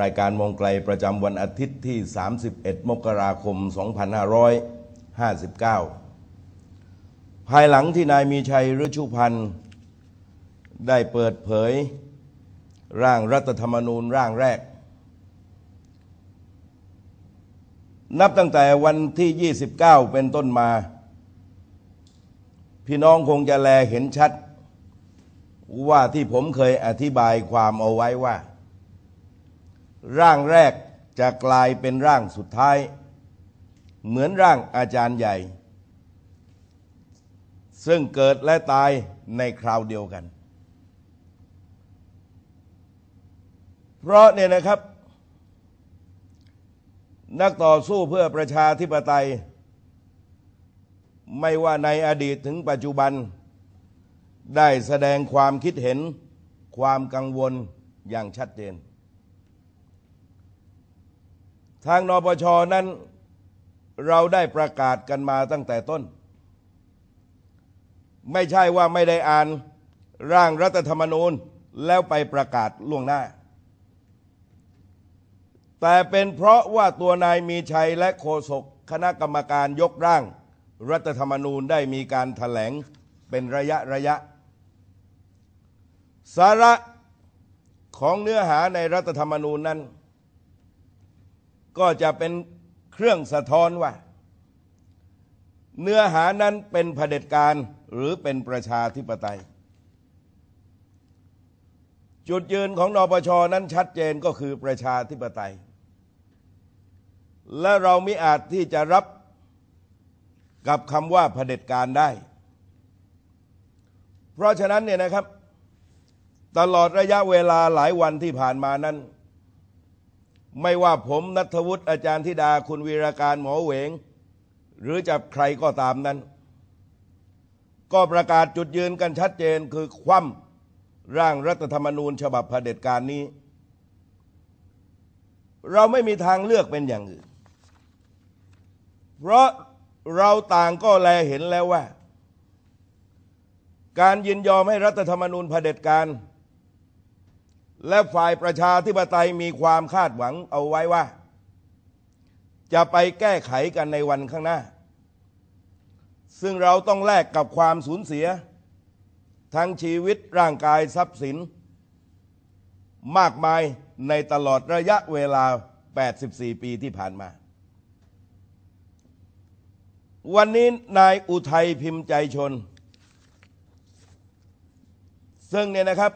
รายการมองไกลประจำวันอาทิตย์ที่ 31มกราคม 2559 ภายหลังที่นายมีชัยฤชุพันธ์ได้เปิดเผยร่างรัฐธรรมนูญร่างแรก นับตั้งแต่วันที่ 29 เป็นต้นมา พี่น้องคงจะแลเห็นชัด ว่าที่ผมเคยอธิบายความเอาไว้ว่าร่างแรกจะกลายเป็นร่างสุดท้าย เหมือนร่างอาจารย์ใหญ่ ซึ่งเกิดและตายในคราวเดียวกัน เพราะเนี่ยนะครับ นักต่อสู้เพื่อประชาธิปไตย ไม่ว่าในอดีตถึงปัจจุบันได้แสดงความคิดเห็นความกังวลอย่างชัดเจนทางนปช นั้นเราได้ประกาศกันมาตั้งแต่ต้น ไม่ใช่ว่าไม่ได้อ่านร่างรัฐธรรมนูญแล้วไปประกาศล่วงหน้า แต่เป็นเพราะว่าตัวนายมีชัยและโฆษกคณะกรรมการยกร่างรัฐธรรมนูญได้มีการถแถลงเป็นระยะระยะ สาระของเนื้อหาในรัฐธรรมนูญนั้นก็จะเป็นเครื่องสะท้อนว่าเนื้อหานั้นเป็นเผด็จการหรือเป็นประชาธิปไตย จุดยืนของนปชนั้นชัดเจนก็คือประชาธิปไตย และเราไม่อาจที่จะรับกับคำว่าเผด็จการได้ เพราะฉะนั้นเนี่ยนะครับ ตลอดระยะเวลาหลายวันที่ผ่านมานั้นไม่ว่าผมนัทวุฒิอาจารย์ธิดาคุณวีรการหมอเหวง หรือจะใครก็ตามนั้น ก็ประกาศจุดยืนกันชัดเจนคือคว่ำร่างรัฐธรรมนูญ ฉบับเผด็จการนี้ เราไม่มีทางเลือกเป็นอย่างอื่น เพราะเราต่างก็แลเห็นแล้วว่า การยินยอมให้รัฐธรรมนูญเผด็จการและฝ่ายประชาธิปไตยมีความคาดหวังเอาไว้ว่า จะไปแก้ไขกันในวันข้างหน้า ซึ่งเราต้องแลกกับความสูญเสีย ทั้งชีวิตร่างกายทรัพย์สิน มากมายในตลอดระยะเวลา 84 ปีที่ผ่านมา วันนี้นายอุทัยพิมพ์ใจชน ซึ่งเนี่ยนะครับ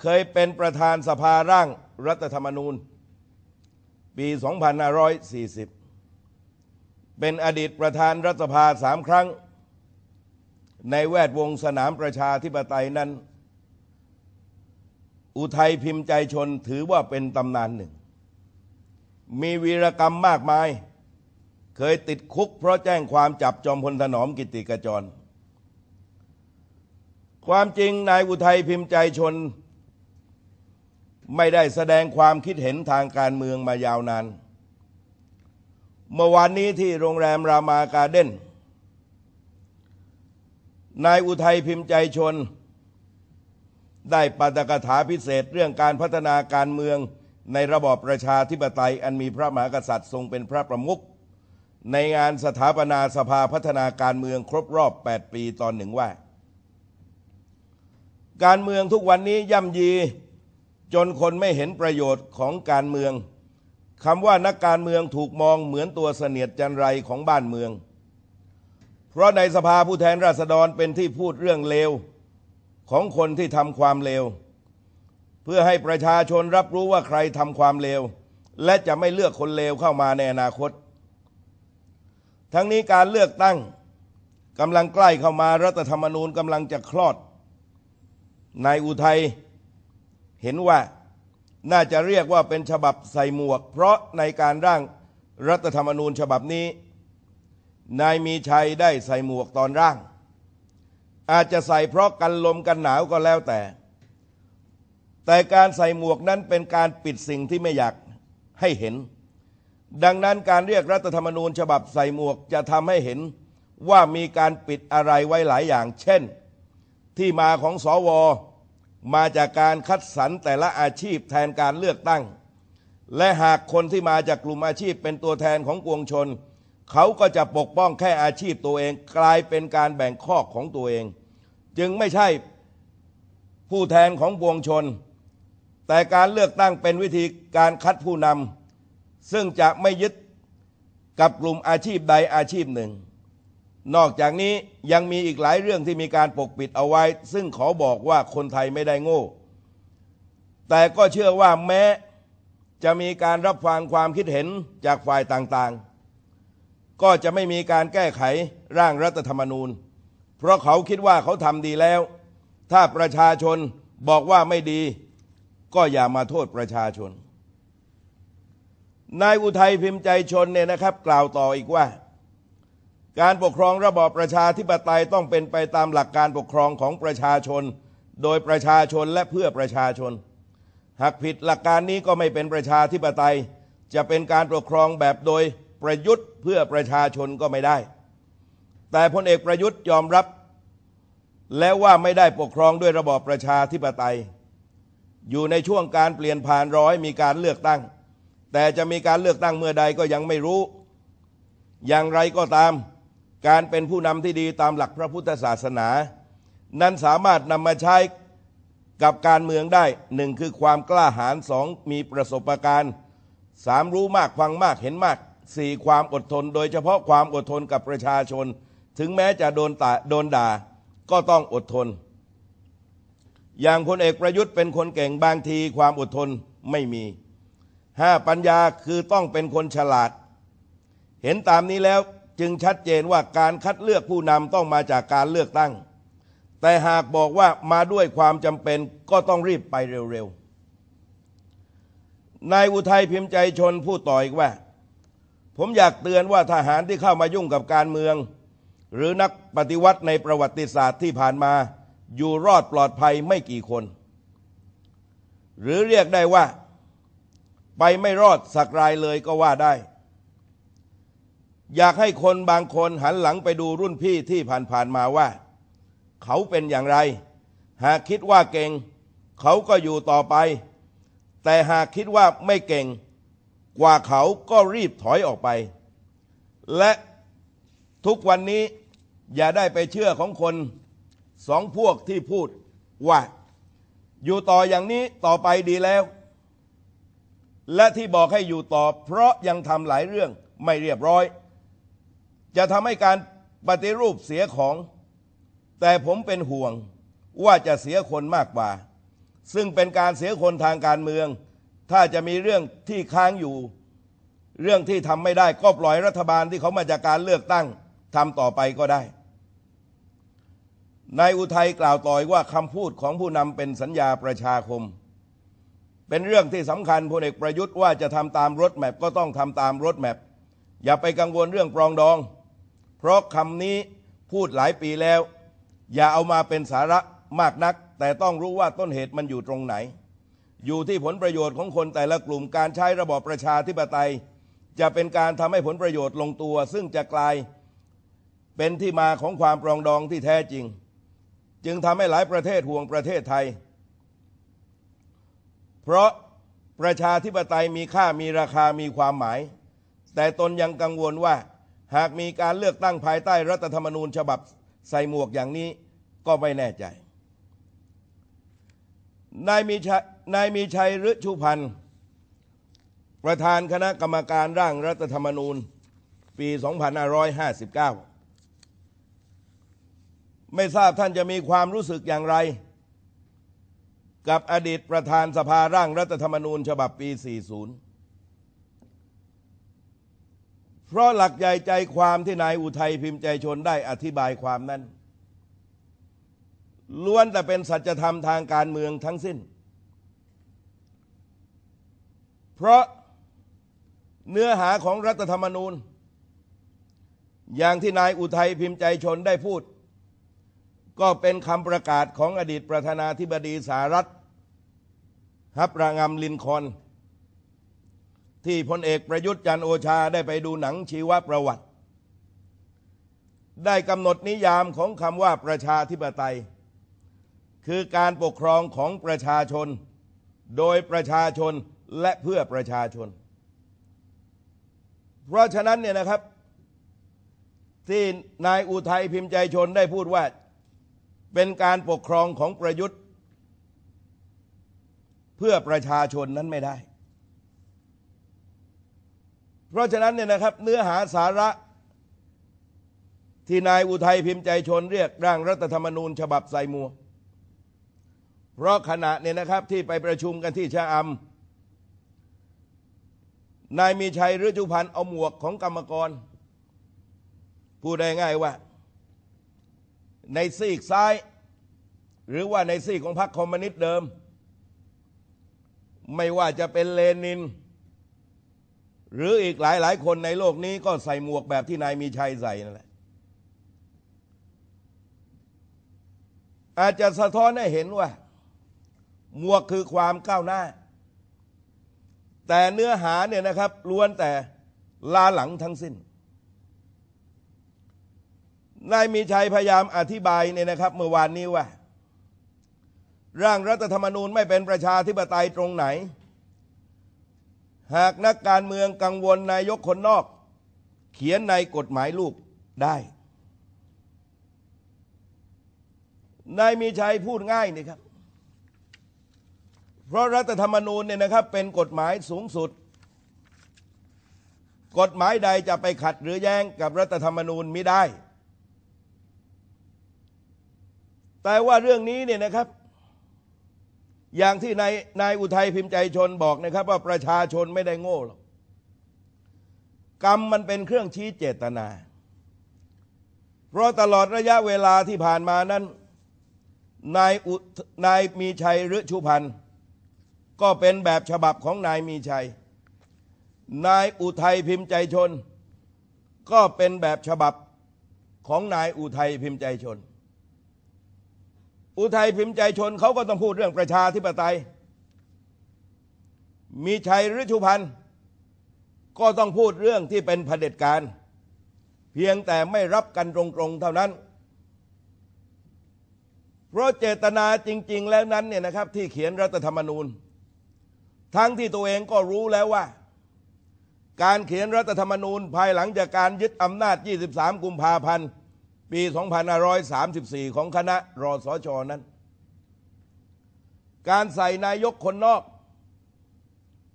เคยเป็นประธานสภาร่างรัฐธรรมนูญ ปี 2540 เป็นอดีตประธานรัฐสภาสามครั้ง ในแวดวงสนามประชาธิปไตยนั้น อุทัยพิมพ์ใจชนถือว่าเป็นตำนานหนึ่ง มีวีรกรรมมากมาย เคยติดคุกเพราะแจ้งความจับจอมพลถนอมกิติกระจร ความจริงนายอุทัยพิมพ์ใจชนไม่ได้แสดงความคิดเห็นทางการเมืองมายาวนาน เมื่อวานนี้ที่โรงแรมรามาการเด้นนายอุทัยพิมพ์ใจชนได้ปาตกถาพิเศษเรื่องการพัฒนาการเมืองในระบอบประชาธิปไตย อันมีพระมหากษัตริย์ทรงเป็นพระประมุขในงานสถาปนาสภาพัฒนาการเมืองครบรอบ 8 ปีตอนหนึ่งว่า การเมืองทุกวันนี้ย่ำยีจนคนไม่เห็นประโยชน์ของการเมืองคำว่านักการเมืองถูกมองเหมือนตัวเสนียดจันไรของบ้านเมือง เพราะในสภาผู้แทนราษฎรเป็นที่พูดเรื่องเลว ของคนที่ทำความเลว เพื่อให้ประชาชนรับรู้ว่าใครทำความเลว และจะไม่เลือกคนเลวเข้ามาในอนาคต ทั้งนี้การเลือกตั้งกำลังใกล้เข้ามารัฐธรรมนูญกำลังจะคลอดนายอุทัยเห็นว่าน่าจะเรียกว่าเป็นฉบับใส่หมวกเพราะในการร่างรัฐธรรมนูญฉบับนี้ นายมีชัยได้ใส่หมวกตอนร่าง อาจจะใส่เพราะกันลมกันหนาวก็แล้วแต่ แต่การใส่หมวกนั้นเป็นการปิดสิ่งที่ไม่อยากให้เห็น ดังนั้นการเรียกรัฐธรรมนูญฉบับใส่หมวกจะทำให้เห็นว่ามีการปิดอะไรไว้หลายอย่าง เช่นที่มาของสอวอมาจากการคัดสรรแต่ละอาชีพแทนการเลือกตั้ง และหากคนที่มาจากกลุ่มอาชีพเป็นตัวแทนของปวงชน เขาก็จะปกป้องแค่อาชีพตัวเองกลายเป็นการแบ่งข้อของตัวเอง จึงไม่ใช่ผู้แทนของปวงชน แต่การเลือกตั้งเป็นวิธีการคัดผู้นำ ซึ่งจะไม่ยึดกับกลุ่มอาชีพใดอาชีพหนึ่งนอกจากนี้ยังมีอีกหลายเรื่องที่มีการปกปิดเอาไว้ ซึ่งขอบอกว่าคนไทยไม่ได้โง่ แต่ก็เชื่อว่าแม้จะมีการรับฟังความคิดเห็นจากฝ่ายต่างๆ ก็จะไม่มีการแก้ไขร่างรัฐธรรมนูญ เพราะเขาคิดว่าเขาทำดีแล้ว ถ้าประชาชนบอกว่าไม่ดี ก็อย่ามาโทษประชาชน นายอุทัยพิมพ์ใจชนเนี่ยนะครับ กล่าวต่ออีกว่าการปกครองระบอบประชาธิปไตยต้องเป็นไปตามหลักการปกครองของประชาชน โดยประชาชนและเพื่อประชาชน หากผิดหลักการนี้ก็ไม่เป็นประชาธิปไตย จะเป็นการปกครองแบบโดยประยุทธ์เพื่อประชาชนก็ไม่ได้ แต่พลเอกประยุทธ์ยอมรับและว่าไม่ได้ปกครองด้วยระบอบประชาธิปไตย อยู่ในช่วงการเปลี่ยนผ่านร้อย มีการเลือกตั้ง แต่จะมีการเลือกตั้งเมื่อใดก็ยังไม่รู้ อย่างไรก็ตามการเป็นผู้นำที่ดีตามหลักพระพุทธศาสนา นั้นสามารถนำมาใช้กับการเมืองได้หนึ่งคือความกล้าหาญสองมีประสบการณ์สามรู้มากฟังมากเห็นมากสี่ความอดทน โดยเฉพาะความอดทนกับประชาชน ถึงแม้จะโดนตาโดนด่า ก็ต้องอดทน อย่างพลเอกประยุทธ์ เป็นคนเก่งบางทีความอดทนไม่มีห้าปัญญาคือต้องเป็นคนฉลาด เห็นตามนี้แล้วจึงชัดเจนว่าการคัดเลือกผู้นำต้องมาจากการเลือกตั้ง แต่หากบอกว่ามาด้วยความจำเป็นก็ต้องรีบไปเร็วๆ นายอุทัยพิมพ์ใจชนผู้ต่ออีกว่า ผมอยากเตือนว่าทหารที่เข้ามายุ่งกับการเมือง หรือนักปฏิวัติในประวัติศาสตร์ที่ผ่านมา อยู่รอดปลอดภัยไม่กี่คน หรือเรียกได้ว่า ไปไม่รอดสักรายเลยก็ว่าได้อยากให้คนบางคนหันหลังไปดูรุ่นพี่ที่ผ่านๆมาว่า เขาเป็นอย่างไร หากคิดว่าเก่ง เขาก็อยู่ต่อไป แต่หากคิดว่าไม่เก่ง กว่าเขาก็รีบถอยออกไป และทุกวันนี้ อย่าได้ไปเชื่อของคน สองพวกที่พูดว่า อยู่ต่ออย่างนี้ต่อไปดีแล้ว และที่บอกให้อยู่ต่อ เพราะยังทำหลายเรื่องไม่เรียบร้อยจะทำให้การปฏิรูปเสียของ แต่ผมเป็นห่วงว่าจะเสียคนมากกว่า ซึ่งเป็นการเสียคนทางการเมือง ถ้าจะมีเรื่องที่ค้างอยู่ เรื่องที่ทำไม่ได้ก็ปล่อยรัฐบาลที่เขามาจากการเลือกตั้งทำต่อไปก็ได้นายอุทัยกล่าวต่อยว่าคำพูดของผู้นำเป็นสัญญาประชาคม เป็นเรื่องที่สำคัญพลเอกประยุทธ์ว่าจะทำตามรถแมพก็ต้องทำตามรถแมพอย่าไปกังวลเรื่องปรองดองเพราะคำนี้พูดหลายปีแล้ว อย่าเอามาเป็นสาระมากนัก แต่ต้องรู้ว่าต้นเหตุมันอยู่ตรงไหน อยู่ที่ผลประโยชน์ของคนแต่ละกลุ่มการใช้ระบอบประชาธิปไตย จะเป็นการทำให้ผลประโยชน์ลงตัวซึ่งจะกลาย เป็นที่มาของความปรองดองที่แท้จริง จึงทำให้หลายประเทศห่วงประเทศไทย เพราะประชาธิปไตยมีค่ามีราคามีความหมาย แต่ตนยังกังวลว่าหากมีการเลือกตั้งภายใต้รัฐธรรมนูญ ฉบับใส่หมวกอย่างนี้ก็ไม่แน่ใจ นายมีชัยนายมีชัยฤชุพันธ์ ประธานคณะกรรมการร่างรัฐธรรมนูญปี 2559 ไม่ทราบท่านจะมีความรู้สึกอย่างไร กับอดีตประธานสภาร่างรัฐธรรมนูญฉบับปี 40เพราะหลักใหญ่ใจความที่นายอุทัยพิมพ์ใจชนได้อธิบายความนั้น ล้วนแต่เป็นสัจธรรมทางการเมืองทั้งสิ้น เพราะเนื้อหาของรัฐธรรมนูญ อย่างที่นายอุทัยพิมพ์ใจชนได้พูด ก็เป็นคำประกาศของอดีตประธานาธิบดีสหรัฐฮับรางามลินคอนที่พลเอกประยุทธ์จันโอชาได้ไปดูหนังชีวประวัติ ได้กำหนดนิยามของคำว่าประชาธิปไตย คือการปกครองของประชาชนโดยประชาชนและเพื่อประชาชน เพราะฉะนั้นเนี่ยนะครับ ที่นายอุทัยพิมพ์ใจชนได้พูดว่าเป็นการปกครองของประยุทธ์ เพื่อประชาชนนั้นไม่ได้เพราะฉะนั้นเนี่ยนะครับเนื้อหาสาระ ที่นายอุทัยพิมพ์ใจชนเรียกร่างรัฐธรรมนูญฉบับใส่มัว เพราะขณะเนี่ยนะครับที่ไปประชุมกันที่ชะอำ นายมีชัยฤจุพันธ์เอาหมวกของกรรมกรพูดได้ง่ายว่า ในซีกซ้าย หรือว่าในซีกของพรรคคอมมิวนิสต์เดิม ไม่ว่าจะเป็นเลนินหรืออีกหลายหลายคนในโลกนี้ก็ใส่หมวกแบบที่นายมีชัยใส่นั่นแหละ อาจจะสะท้อนให้เห็นว่า หมวกคือความก้าวหน้า แต่เนื้อหาเนี่ยนะครับล้วนแต่ลาหลังทั้งสิ้น นายมีชัยพยายามอธิบายเนี่ยนะครับ เมื่อวานนี้ว่า ร่างรัฐธรรมนูญไม่เป็นประชาธิปไตยตรงไหนหากนักการเมืองกังวลนายกคนนอก เขียนในกฎหมายลูกได้ นายมีชัยพูดง่ายนี่ครับ เพราะรัฐธรรมนูญเนี่ยนะครับ เป็นกฎหมายสูงสุด กฎหมายใดจะไปขัดหรือแย้งกับรัฐธรรมนูญไม่ได้ แต่ว่าเรื่องนี้เนี่ยนะครับอย่างที่นายนายอุทัยพิมพ์ใจชนบอกนะครับ ว่าประชาชนไม่ได้โง่หรอกกรรมมันเป็นเครื่องชี้เจตนา เพราะตลอดระยะเวลาที่ผ่านมานั้น นายอุนายมีชัยฤชุพันธ์ก็เป็นแบบฉบับของนายมีชัย นายอุทัยพิมพ์ใจชน ก็เป็นแบบฉบับของนายอุทัยพิมพ์ใจชนอุทัยพิมพ์ใจชนเขาก็ต้องพูดเรื่องประชาธิปไตย มีชัยฤชุพันธ์ก็ต้องพูดเรื่องที่เป็นเผด็จการ เพียงแต่ไม่รับกันตรงๆ เท่านั้น เพราะเจตนาจริงๆแล้วนั้นเนี่ยนะครับ ที่เขียนรัฐธรรมนูญ ทั้งที่ตัวเองก็รู้แล้วว่า การเขียนรัฐธรรมนูญ ภายหลังจากการยึดอำนาจ 23 กุมภาพันธ์ปี2534 ของคณะรอสอชอนั้น การใส่นายกคนนอก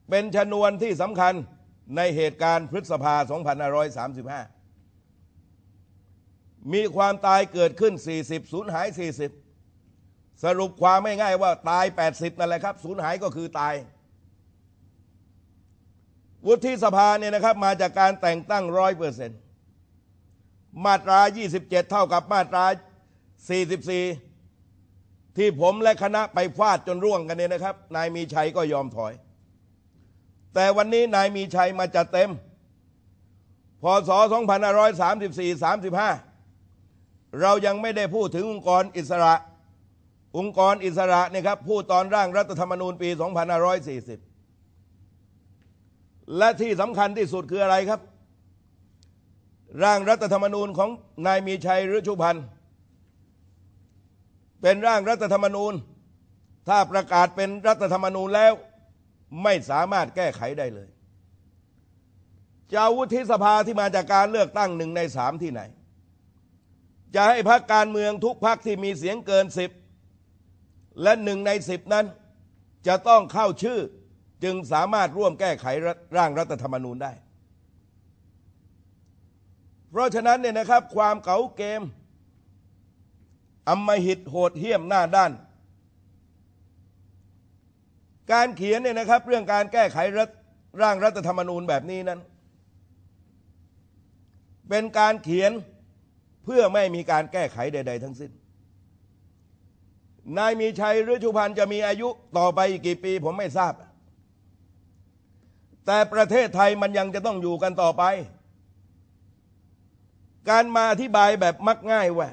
เป็นชนวนที่สำคัญในเหตุการณ์พฤษภา 2535 มีความตายเกิดขึ้น 40 สูญหาย 40 สรุปความไม่ง่ายว่าตาย 80 นั่นแหละครับ สูญหายก็คือตาย วุฒิสภาเนี่ยนะครับ มาจากการแต่งตั้งร้อยเปอร์เซ็นต์มาตรา 27 เท่ากับมาตรา 44 ที่ผมและคณะไปฟาดจนร่วงกันเนี่ยนะครับ นายมีชัยก็ยอมถอย แต่วันนี้นายมีชัยมาจัดเต็ม พศ 2534 35 เรายังไม่ได้พูดถึงองค์กรอิสระ องค์กรอิสระเนี่ยครับพูดตอนร่างรัฐธรรมนูญปี 2540 และที่สำคัญที่สุดคืออะไรครับร่างรัฐธรรมนูญของนายมีชัยฤชุพันธ์เป็นร่างรัฐธรรมนูญ ถ้าประกาศเป็นรัฐธรรมนูญแล้วไม่สามารถแก้ไขได้เลยจะวุฒิสภาที่มาจากการเลือกตั้งหนึ่งในสามที่ไหน จะให้พรรคการเมืองทุกพรรคที่มีเสียงเกินสิบและหนึ่งในสิบนั้นจะต้องเข้าชื่อจึงสามารถร่วมแก้ไขร่างรัฐธรรมนูญได้เพราะฉะนั้นเนี่ยนะครับ ความเก่าเกมอัมมหิตโหดเหี้ยมหน้าด้าน การเขียนเนี่ยนะครับ เรื่องการแก้ไขรัร่างรัฐธรรมนูญแบบนี้นั้น เป็นการเขียนเพื่อไม่มีการแก้ไขใด ๆ ทั้งสิ้นนายมีชัยฤชุพันธ์ จะมีอายุต่อไปอีกกี่ปีผมไม่ทราบ แต่ประเทศไทยมันยังจะต้องอยู่กันต่อไปการมาอธิบายแบบมักง่ายว่า